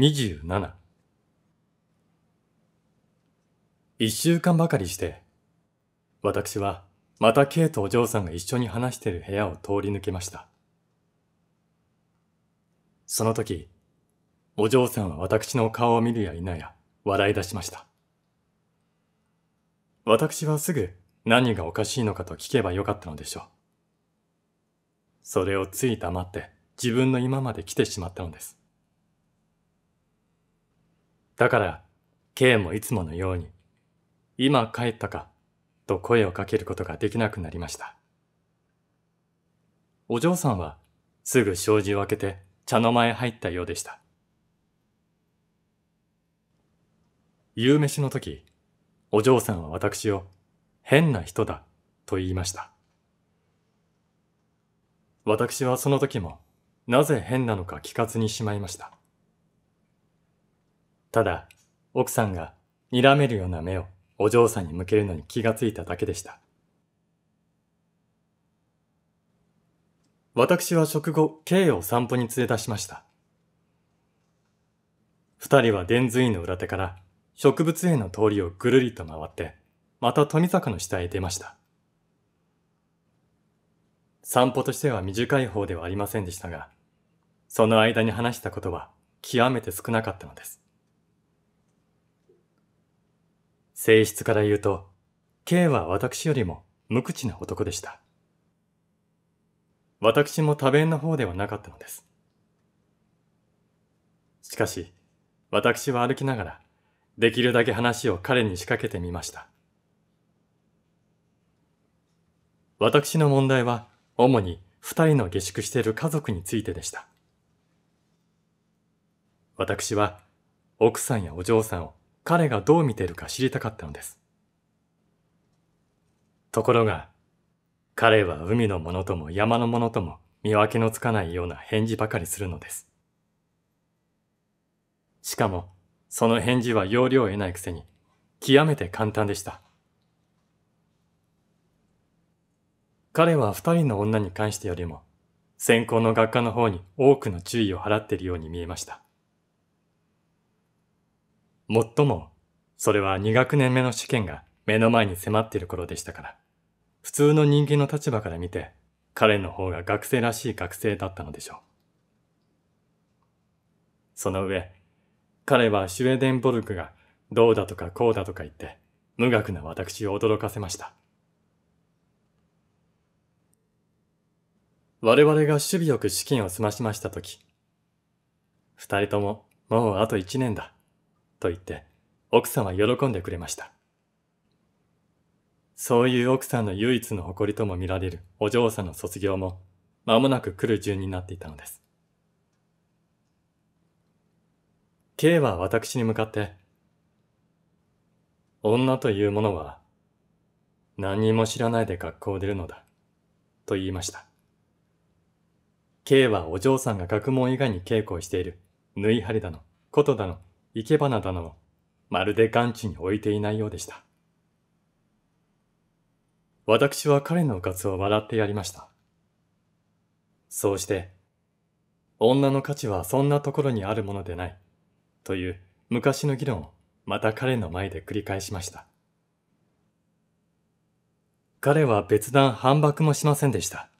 27一週間ばかりして、私はまたイとお嬢さんが一緒に話している部屋を通り抜けました。その時、お嬢さんは私の顔を見るや否や笑い出しました。私はすぐ何がおかしいのかと聞けばよかったのでしょう。それをつい黙って自分の今まで来てしまったのです。だから、K もいつものように、今帰ったか、と声をかけることができなくなりました。お嬢さんは、すぐ障子を開けて茶の間へ入ったようでした。夕飯の時、お嬢さんは私を、変な人だ、と言いました。私はその時も、なぜ変なのか聞かずにしまいました。ただ、奥さんが睨めるような目をお嬢さんに向けるのに気がついただけでした。私は食後、K を散歩に連れ出しました。二人は伝図院の裏手から植物園の通りをぐるりと回って、また富坂の下へ出ました。散歩としては短い方ではありませんでしたが、その間に話したことは極めて少なかったのです。性質から言うと、K は私よりも無口な男でした。私も多弁の方ではなかったのです。しかし、私は歩きながら、できるだけ話を彼に仕掛けてみました。私の問題は、主に二人の下宿している家族についてでした。私は、奥さんやお嬢さんを彼がどう見てるか知りたかったのです。ところが、彼は海のものとも山のものとも見分けのつかないような返事ばかりするのです。しかも、その返事は要領を得ないくせに、極めて簡単でした。彼は二人の女に関してよりも、専攻の学科の方に多くの注意を払っているように見えました。もっとも、それは2学年目の試験が目の前に迫っている頃でしたから、普通の人間の立場から見て、彼の方が学生らしい学生だったのでしょう。その上、彼はシュウェデンボルクがどうだとかこうだとか言って、無学な私を驚かせました。我々が守備よく試験を済ましましたとき、二人とももうあと一年だ。と言って奥さんは喜んでくれました。そういう奥さんの唯一の誇りとも見られるお嬢さんの卒業も間もなく来る順になっていたのです。K は私に向かって、女というものは何にも知らないで学校を出るのだ、と言いました。K はお嬢さんが学問以外に稽古をしている、縫い針だの、琴だの、生け花だの、まるで眼地に置いていないようでした。私は彼のうかつを笑ってやりました。そうして、女の価値はそんなところにあるものでない、という昔の議論をまた彼の前で繰り返しました。彼は別段反駁もしませんでした。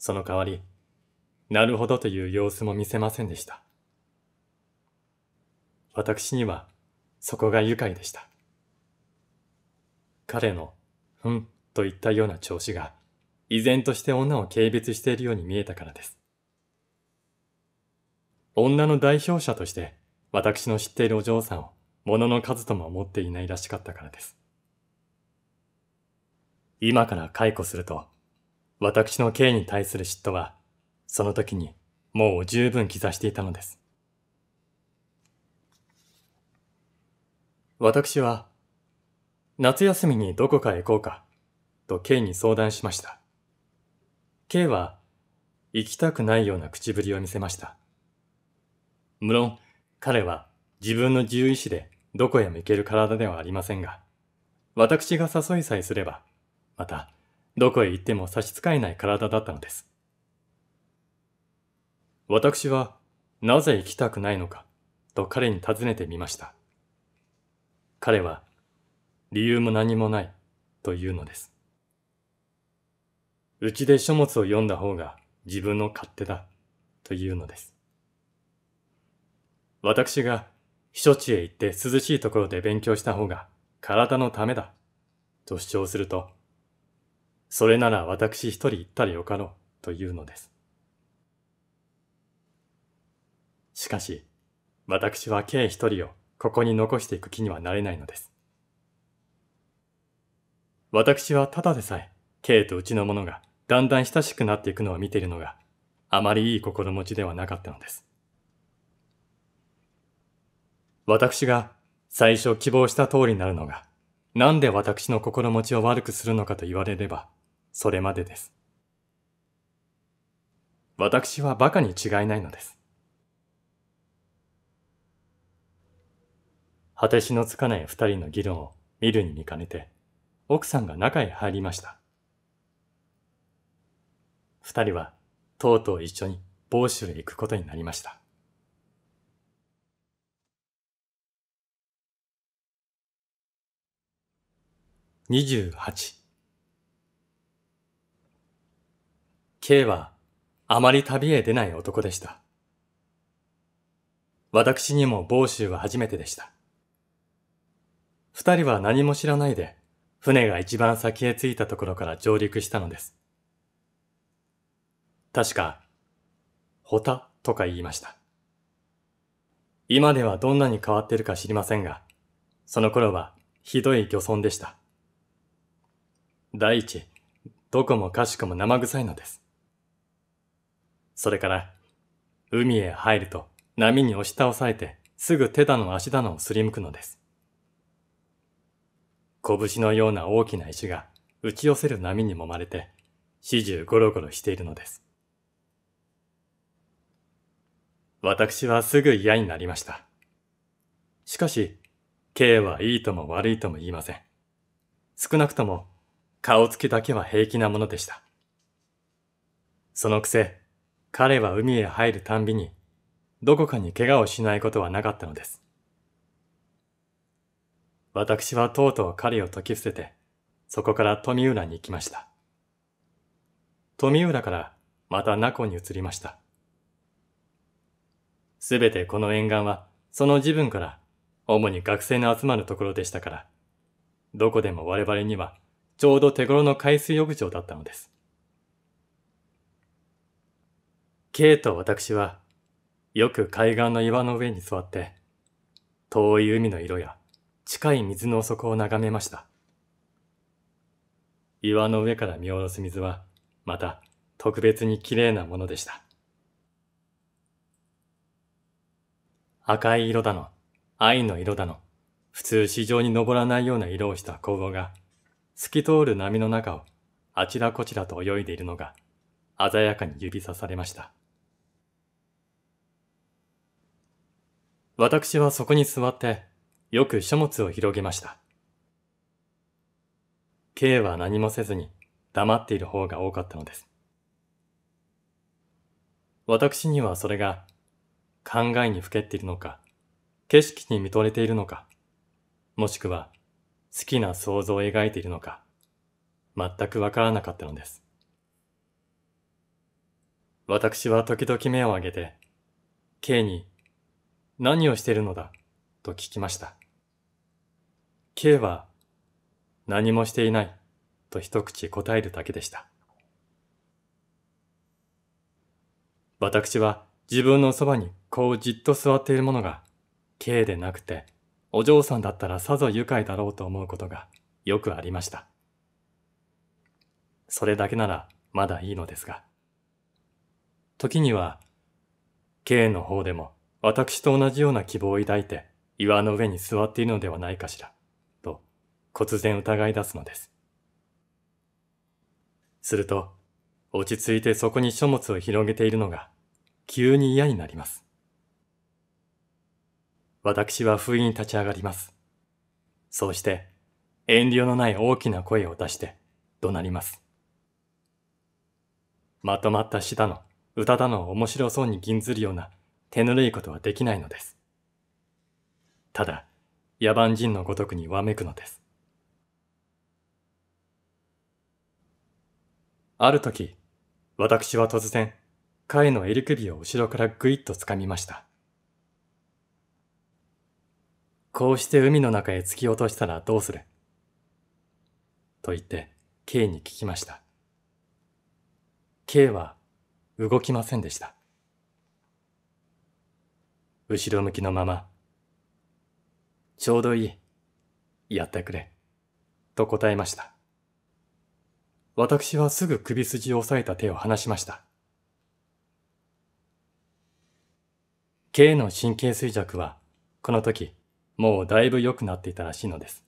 その代わり、なるほどという様子も見せませんでした。私にはそこが愉快でした。彼の、ふんといったような調子が、依然として女を軽蔑しているように見えたからです。女の代表者として、私の知っているお嬢さんを、物の数とも思っていないらしかったからです。今から解雇すると、私の刑に対する嫉妬は、その時にもう十分刻していたのです。私は、夏休みにどこかへ行こうか、と K に相談しました。K は、行きたくないような口ぶりを見せました。無論、彼は自分の自由意志でどこへも行ける体ではありませんが、私が誘いさえすれば、また、どこへ行っても差し支えない体だったのです。私は、なぜ行きたくないのか、と彼に尋ねてみました。彼は理由も何もないというのです。うちで書物を読んだ方が自分の勝手だというのです。私が避暑地へ行って涼しいところで勉強した方が体のためだと主張すると、それなら私一人行ったらよかろうというのです。しかし、私は K 一人をここに残していく気にはなれないのです。私はただでさえ、K とうちの者がだんだん親しくなっていくのを見ているのが、あまりいい心持ちではなかったのです。私が最初希望した通りになるのが、なんで私の心持ちを悪くするのかと言われれば、それまでです。私は馬鹿に違いないのです。果てしのつかない二人の議論を見るに見かねて、奥さんが中へ入りました。二人は、とうとう一緒に某州へ行くことになりました。28 K はあまり旅へ出ない男でした。私にも房州は初めてでした。二人は何も知らないで、船が一番先へ着いたところから上陸したのです。確か、ホタとか言いました。今ではどんなに変わってるか知りませんが、その頃はひどい漁村でした。第一、どこもかしこも生臭いのです。それから、海へ入ると波に押し倒されてすぐ手だの足だのをすりむくのです。拳のような大きな石が打ち寄せる波に揉まれて、始終ゴロゴロしているのです。私はすぐ嫌になりました。しかし、K はいいとも悪いとも言いません。少なくとも、顔つきだけは平気なものでした。そのくせ、彼は海へ入るたんびに、どこかに怪我をしないことはなかったのです。私はとうとう彼を解き伏せて、そこから富浦に行きました。富浦からまた名護に移りました。すべてこの沿岸は、その自分から、主に学生の集まるところでしたから、どこでも我々には、ちょうど手頃の海水浴場だったのです。K と私は、よく海岸の岩の上に座って、遠い海の色や、深い水の底を眺めました。岩の上から見下ろす水は、また特別に綺麗なものでした。赤い色だの、愛の色だの、普通市場に登らないような色をした工房が、透き通る波の中をあちらこちらと泳いでいるのが、鮮やかに指さされました。私はそこに座ってよく書物を広げました。K は何もせずに黙っている方が多かったのです。私にはそれが考えにふけっているのか、景色に見とれているのか、もしくは好きな想像を描いているのか、全くわからなかったのです。私は時々目を上げて、K に何をしているのだと聞きました。K は何もしていないと一口答えるだけでした。私は自分のそばにこうじっと座っているものが K でなくてお嬢さんだったらさぞ愉快だろうと思うことがよくありました。それだけならまだいいのですが。時には K の方でも私と同じような希望を抱いて岩の上に座っているのではないかしら、と、突然疑い出すのです。すると、落ち着いてそこに書物を広げているのが、急に嫌になります。私は不意に立ち上がります。そうして、遠慮のない大きな声を出して、怒鳴ります。まとまった詩だの、歌だのを面白そうに銀ずるような手ぬるいことはできないのです。ただ野蛮人のごとくにわめくのですある時私は突然彼の襟首を後ろからぐいっと掴みましたこうして海の中へ突き落としたらどうすると言って K に聞きました K は動きませんでした後ろ向きのままちょうどいい。やってくれ。と答えました。私はすぐ首筋を押さえた手を離しました。K の神経衰弱は、この時、もうだいぶ良くなっていたらしいのです。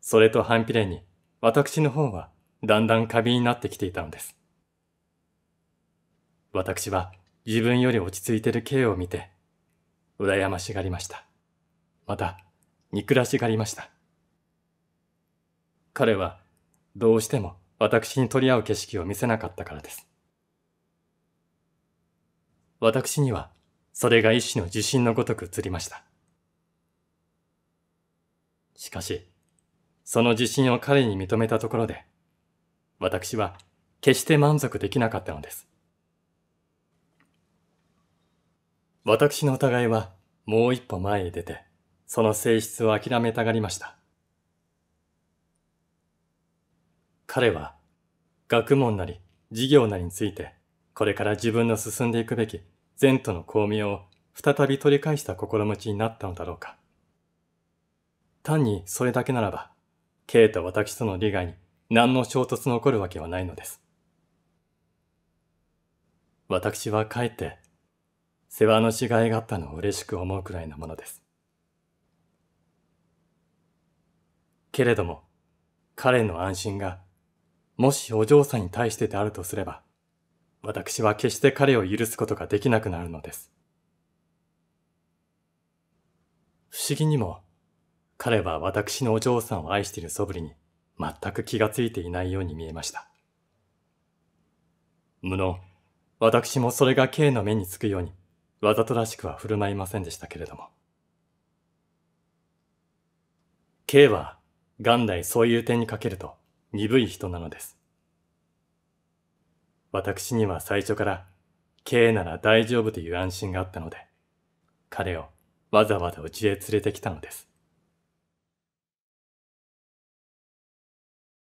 それと反比例に、私の方は、だんだん過敏になってきていたのです。私は、自分より落ち着いてる K を見て、羨ましがりました。また、憎らしがりました。彼は、どうしても私に取り合う景色を見せなかったからです。私には、それが一種の自信のごとく映りました。しかし、その自信を彼に認めたところで、私は決して満足できなかったのです。私の疑いはもう一歩前へ出て、その性質を諦めたがりました。彼は学問なり事業なりについて、これから自分の進んでいくべき善との巧妙を再び取り返した心持ちになったのだろうか。単にそれだけならば、K と私との利害に何の衝突の起こるわけはないのです。私はかえって、世話のしがいがあったのを嬉しく思うくらいのものです。けれども、彼の安心が、もしお嬢さんに対してであるとすれば、私は決して彼を許すことができなくなるのです。不思議にも、彼は私のお嬢さんを愛している素振りに全く気がついていないように見えました。無論、私もそれが K の目につくように、わざとらしくは振る舞いませんでしたけれども。K は元来そういう点にかけると鈍い人なのです。私には最初から、K なら大丈夫という安心があったので、彼をわざわざうちへ連れてきたのです。